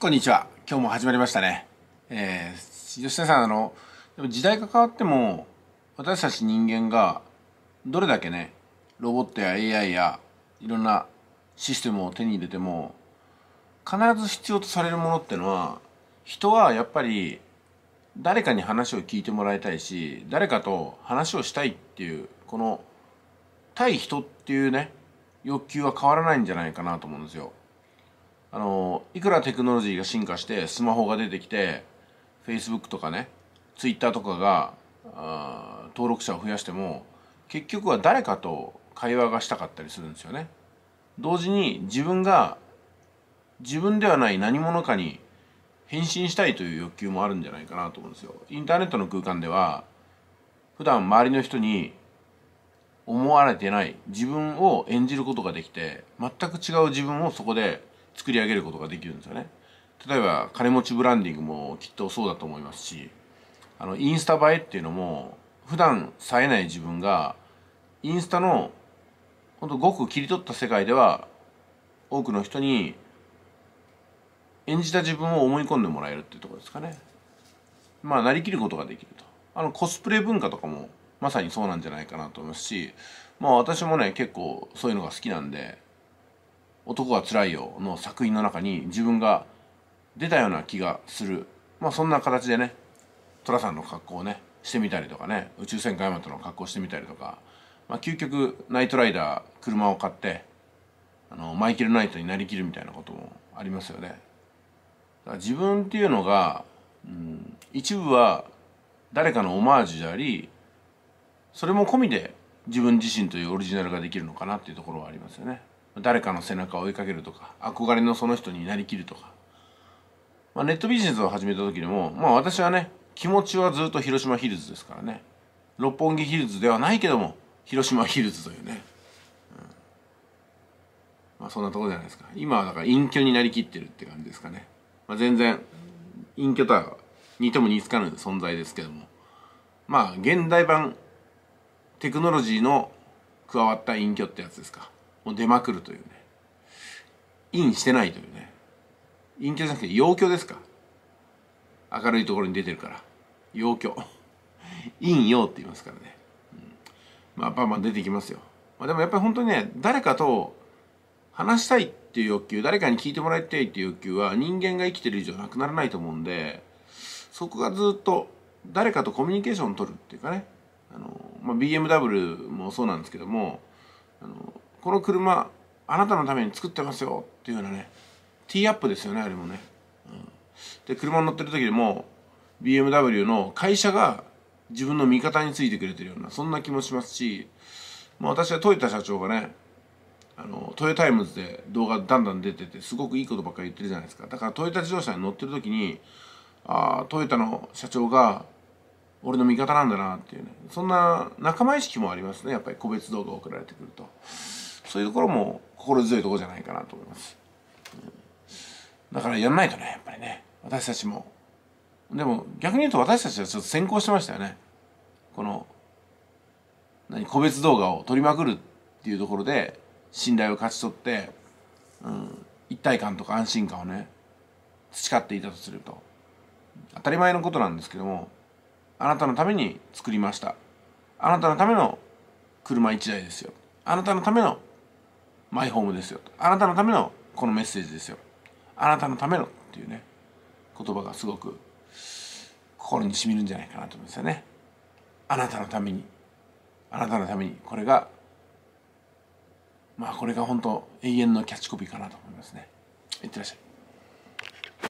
こんにちは。今日も始まりましたね。えー、吉田さん、あの、時代が変わっても、私たち人間が、どれだけね、ロボットや AI や、いろんなシステムを手に入れても、必ず必要とされるものってのは、人はやっぱり、誰かに話を聞いてもらいたいし、誰かと話をしたいっていう、この、対人っていうね、欲求は変わらないんじゃないかなと思うんですよ。あのいくらテクノロジーが進化してスマホが出てきて Facebook とかね Twitter とかがあ登録者を増やしても結局は誰かと会話がしたかったりするんですよね。同時に自分が自分ではない何者かに変身したいという欲求もあるんじゃないかなと思うんですよ。インターネットの空間では普段周りの人に思われてない自分を演じることができて全く違う自分をそこで作り上げることができるんですよね例えば金持ちブランディングもきっとそうだと思いますしあのインスタ映えっていうのも普段冴えない自分がインスタのほんとごく切り取った世界では多くの人に演じた自分を思い込んでもらえるっていうとこですかねまあなりきることができるとあのコスプレ文化とかもまさにそうなんじゃないかなと思いますしまあ私もね結構そういうのが好きなんで男はつらいよ」の作品の中に自分が出たような気がするまあそんな形でね寅さんの格好をねしてみたりとかね宇宙戦艦ヤマトの格好してみたりとか、まあ、究極ナイトライダー車を買ってあのマイケル・ナイトになりきるみたいなこともありますよね。だから自分っていうのが、うん、一部は誰かのオマージュでありそれも込みで自分自身というオリジナルができるのかなっていうところはありますよね。誰かの背中を追いかけるとか憧れのその人になりきるとか、まあ、ネットビジネスを始めた時でも、まあ、私はね気持ちはずっと広島ヒルズですからね六本木ヒルズではないけども広島ヒルズというね、うん、まあ、そんなとこじゃないですか今はだから隠居になりきってるって感じですかね、まあ、全然隠居とは似ても似つかぬ存在ですけどもまあ現代版テクノロジーの加わった隠居ってやつですか。もう出まくるというねインしてないというね陰キャじゃなくて陽キャですか明るいところに出てるから陽キャ陰陽って言いますからね、うん、まあバンバン出てきますよ、まあ、でもやっぱり本当にね誰かと話したいっていう欲求誰かに聞いてもらいたいっていう欲求は人間が生きてる以上なくならないと思うんでそこがずっと誰かとコミュニケーションを取るっていうかねあの、まあ、BMW もそうなんですけどもあのこの車あなたのために作ってますよっていうようなねティーアップですよねあれもね、うん、で車に乗ってる時でも BMW の会社が自分の味方についてくれてるようなそんな気もしますし、まあ、私はトヨタ社長がねあのトヨタイムズで動画だんだん出ててすごくいいことばっかり言ってるじゃないですかだからトヨタ自動車に乗ってる時にああトヨタの社長が俺の味方なんだなっていうねそんな仲間意識もありますねやっぱり個別動画送られてくると。そういうところも心強いところじゃないかなと思います、うん、だからやんないとねやっぱりね私たちもでも逆に言うと私たちはちょっと先行してましたよねこの何個別動画を撮りまくるっていうところで信頼を勝ち取って、うん、一体感とか安心感をね培っていたとすると当たり前のことなんですけどもあなたのために作りましたあなたのための車1台ですよあなたのためのマイホームですよあなたのためのこのメッセージですよあなたのためのっていうね言葉がすごく心にしみるんじゃないかなと思いますよねあなたのためにあなたのためにこれがまあこれが本当永遠のキャッチコピーかなと思いますねいってらっしゃい